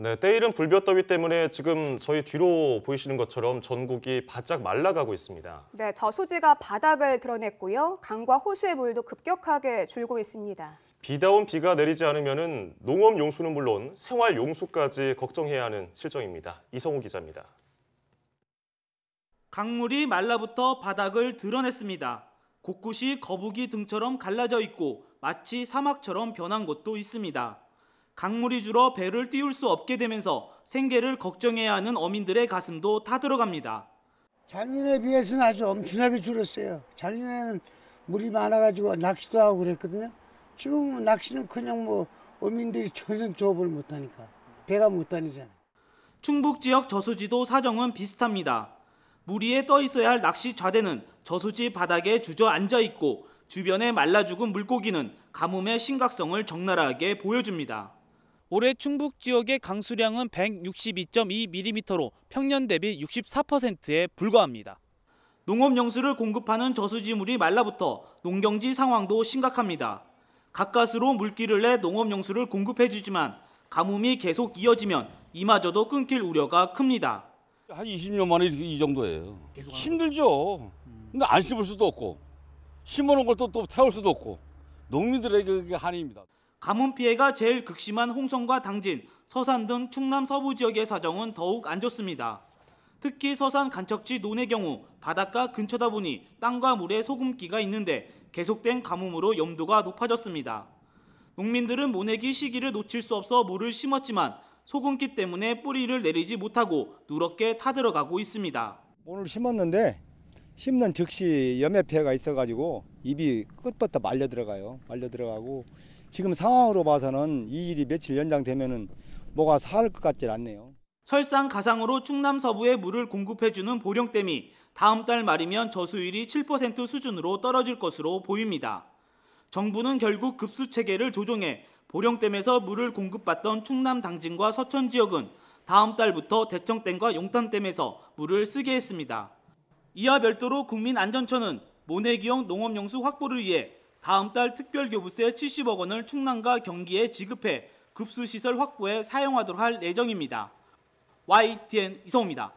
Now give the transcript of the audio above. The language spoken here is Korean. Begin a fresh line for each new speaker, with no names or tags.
네, 때일은 불볕더위 때문에 지금 저희 뒤로 보이시는 것처럼 전국이 바짝 말라가고 있습니다. 네, 저수지가 바닥을 드러냈고요. 강과 호수의 물도 급격하게 줄고 있습니다. 비다운 비가 내리지 않으면 농업 용수는 물론 생활 용수까지 걱정해야 하는 실정입니다. 이성우 기자입니다. 강물이 말라붙어 바닥을 드러냈습니다. 곳곳이 거북이 등처럼 갈라져 있고 마치 사막처럼 변한 곳도 있습니다. 강물이 줄어 배를 띄울 수 없게 되면서 생계를 걱정해야 하는 어민들의 가슴도 타들어갑니다. 작년에 비해서는 아주 엄청나게 줄었어요. 작년에는 물이 많아가지고 낚시도 하고 그랬거든요. 지금 낚시는 그냥 뭐 어민들이 전선 조업을 못하니까 배가 못 다니잖아요. 충북 지역 저수지도 사정은 비슷합니다. 물 위에 떠 있어야 할 낚시 좌대는 저수지 바닥에 주저앉아 있고 주변에 말라 죽은 물고기는 가뭄의 심각성을 적나라하게 보여줍니다. 올해 충북 지역의 강수량은 162.2mm로 평년 대비 64%에 불과합니다. 농업 영수를 공급하는 저수지물이 말라붙어 농경지 상황도 심각합니다. 가까스로 물기를 내 농업 영수를 공급해주지만 가뭄이 계속 이어지면 이마저도 끊길 우려가 큽니다. 한 20년 만에 이 정도예요. 힘들죠. 음. 근데 안 심을 수도 없고 심어놓은 걸또 또 태울 수도 없고 농민들에게 그게 한입니다. 가뭄 피해가 제일 극심한 홍성과 당진, 서산 등 충남 서부 지역의 사정은 더욱 안 좋습니다. 특히 서산 간척지 논의 경우 바닷가 근처다 보니 땅과 물에 소금기가 있는데 계속된 가뭄으로 염도가 높아졌습니다. 농민들은 모내기 시기를 놓칠 수 없어 모를 심었지만 소금기 때문에 뿌리를 내리지 못하고 누렇게 타들어가고 있습니다. 오늘 심었는데 심는 즉시 염해폐가 있어가지고 잎이 끝부터 말려 들어가요. 말려 들어가고 지금 상황으로 봐서는 이 일이 며칠 연장되면은 뭐가 사할 것 같질 않네요. 설상 가상으로 충남 서부에 물을 공급해주는 보령댐이 다음 달 말이면 저수율이 7% 수준으로 떨어질 것으로 보입니다. 정부는 결국 급수 체계를 조정해 보령댐에서 물을 공급받던 충남 당진과 서천 지역은 다음 달부터 대청댐과 용탄댐에서 물을 쓰게 했습니다. 이와 별도로 국민안전처는 모내기용 농업용수 확보를 위해 다음 달 특별교부세 70억 원을 충남과 경기에 지급해 급수시설 확보에 사용하도록 할 예정입니다. YTN 이성입니다.